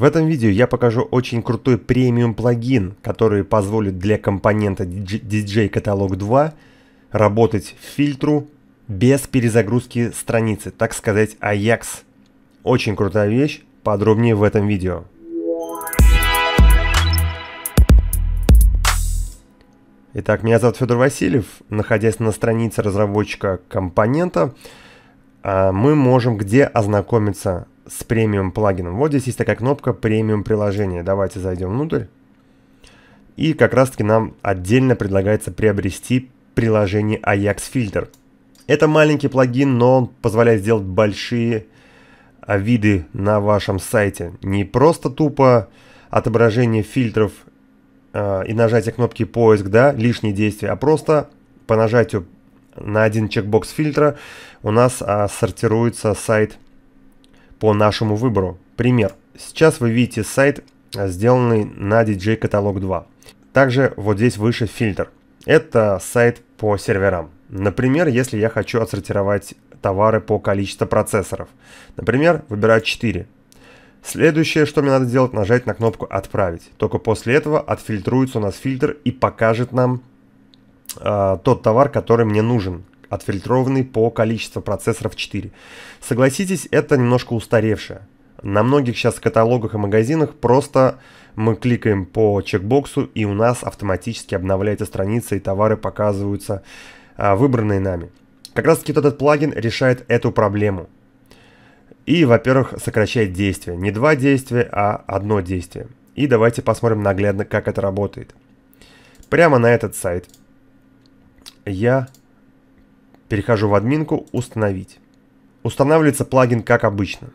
В этом видео я покажу очень крутой премиум плагин, который позволит для компонента DJ Catalog 2 работать фильтру без перезагрузки страницы, так сказать AJAX. Очень крутая вещь, подробнее в этом видео. Итак, меня зовут Федор Васильев. Находясь на странице разработчика компонента, а, мы можем где ознакомиться с премиум плагином. Вот здесь есть такая кнопка премиум приложение. Давайте зайдем внутрь. И как раз таки нам отдельно предлагается приобрести приложение Ajax Filter. Это маленький плагин, но он позволяет сделать большие а, виды на вашем сайте. Не просто тупо отображение фильтров э, и нажатие кнопки поиск, да, лишние действия, а просто по нажатию на один чекбокс фильтра у нас э, сортируется сайт по нашему выбору. Пример. Сейчас вы видите сайт, а, сделанный на DJ Catalog 2. Также вот здесь выше фильтр. Это сайт по серверам. Например, если я хочу отсортировать товары по количеству процессоров. Например, выбирать 4. Следующее, что мне надо делать, нажать на кнопку «Отправить». Только после этого отфильтруется у нас фильтр и покажет нам э, тот товар, который мне нужен, отфильтрованный по количеству процессоров 4. Согласитесь, это немножко устаревшее. На многих сейчас каталогах и магазинах просто мы кликаем по чекбоксу, и у нас автоматически обновляется страница, и товары показываются а, выбранные нами. Как раз таки вот этот плагин решает эту проблему. И, во-первых, сокращает действие. Не два действия, а одно действие. И давайте посмотрим наглядно, как это работает. Прямо на этот сайт я Перехожу в админку «Установить». Устанавливается плагин как обычно.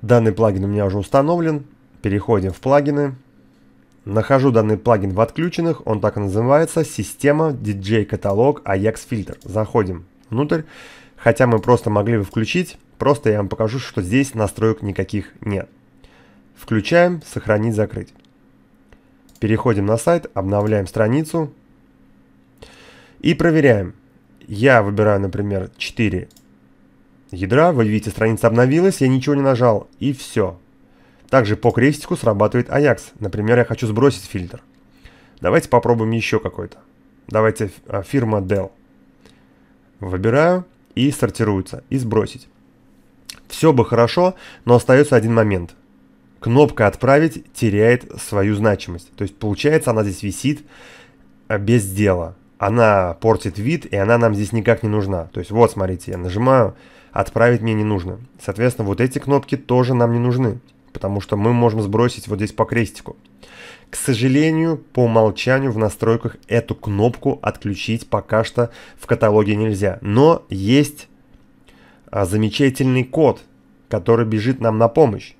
Данный плагин у меня уже установлен. Переходим в плагины. Нахожу данный плагин в отключенных, он так и называется, система DJ каталог AJAX фильтр. Заходим внутрь, хотя мы просто могли бы включить, просто я вам покажу, что здесь настроек никаких нет. Включаем, сохранить, закрыть. Переходим на сайт, обновляем страницу и проверяем я выбираю, например, 4 ядра. Вы видите, страница обновилась, я ничего не нажал, и все. Также по крестику срабатывает Ajax. Например, я хочу сбросить фильтр. Давайте попробуем еще какой-то. Давайте а, фирма Dell. Выбираю и сортируется, и сбросить. Все бы хорошо, но остается один момент. Кнопка «Отправить» теряет свою значимость. То есть получается она здесь висит а, без дела она портит вид, и она нам здесь никак не нужна. То есть вот, смотрите, я нажимаю, отправить мне не нужно. Соответственно, вот эти кнопки тоже нам не нужны, потому что мы можем сбросить вот здесь по крестику. К сожалению, по умолчанию в настройках эту кнопку отключить пока что в каталоге нельзя. Но есть а, замечательный код, который бежит нам на помощь.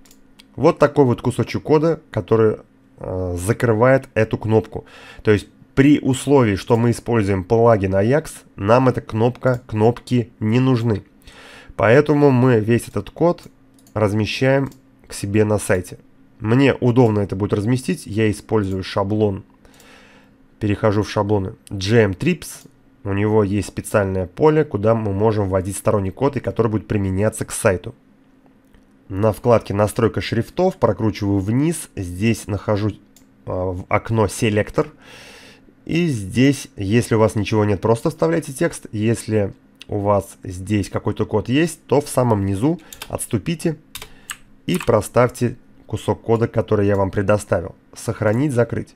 Вот такой вот кусочек кода, который а, закрывает эту кнопку. То есть при условии, что мы используем плагин Ajax, нам эта кнопка, кнопки не нужны. Поэтому мы весь этот код размещаем к себе на сайте. Мне удобно это будет разместить, я использую шаблон. Перехожу в шаблоны GM Trips. У него есть специальное поле, куда мы можем вводить сторонний код, и который будет применяться к сайту. На вкладке «Настройка шрифтов» прокручиваю вниз. Здесь нахожу э, а, окно «Селектор». И здесь, если у вас ничего нет, просто вставляйте текст. Если у вас здесь какой-то код есть, то в самом низу отступите и проставьте кусок кода, который я вам предоставил. Сохранить, закрыть.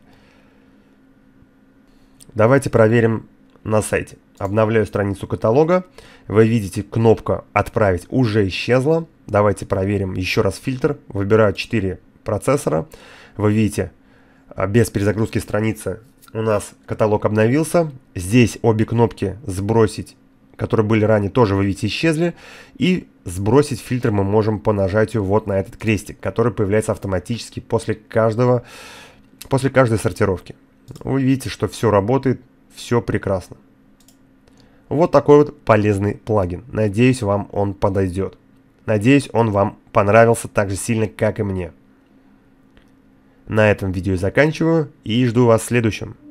Давайте проверим на сайте. Обновляю страницу каталога. Вы видите, кнопка «Отправить» уже исчезла. Давайте проверим еще раз фильтр. Выбираю 4 процессора. Вы видите, а, без перезагрузки страницы у нас каталог обновился. Здесь обе кнопки «Сбросить», которые были ранее, тоже, вы видите, исчезли. И сбросить фильтр мы можем по нажатию вот на этот крестик, который появляется автоматически после, каждого, после каждой сортировки. Вы видите, что все работает, все прекрасно. Вот такой вот полезный плагин. Надеюсь, вам он подойдет. Надеюсь, он вам понравился так же сильно, как и мне. На этом видео заканчиваю и жду вас в следующем.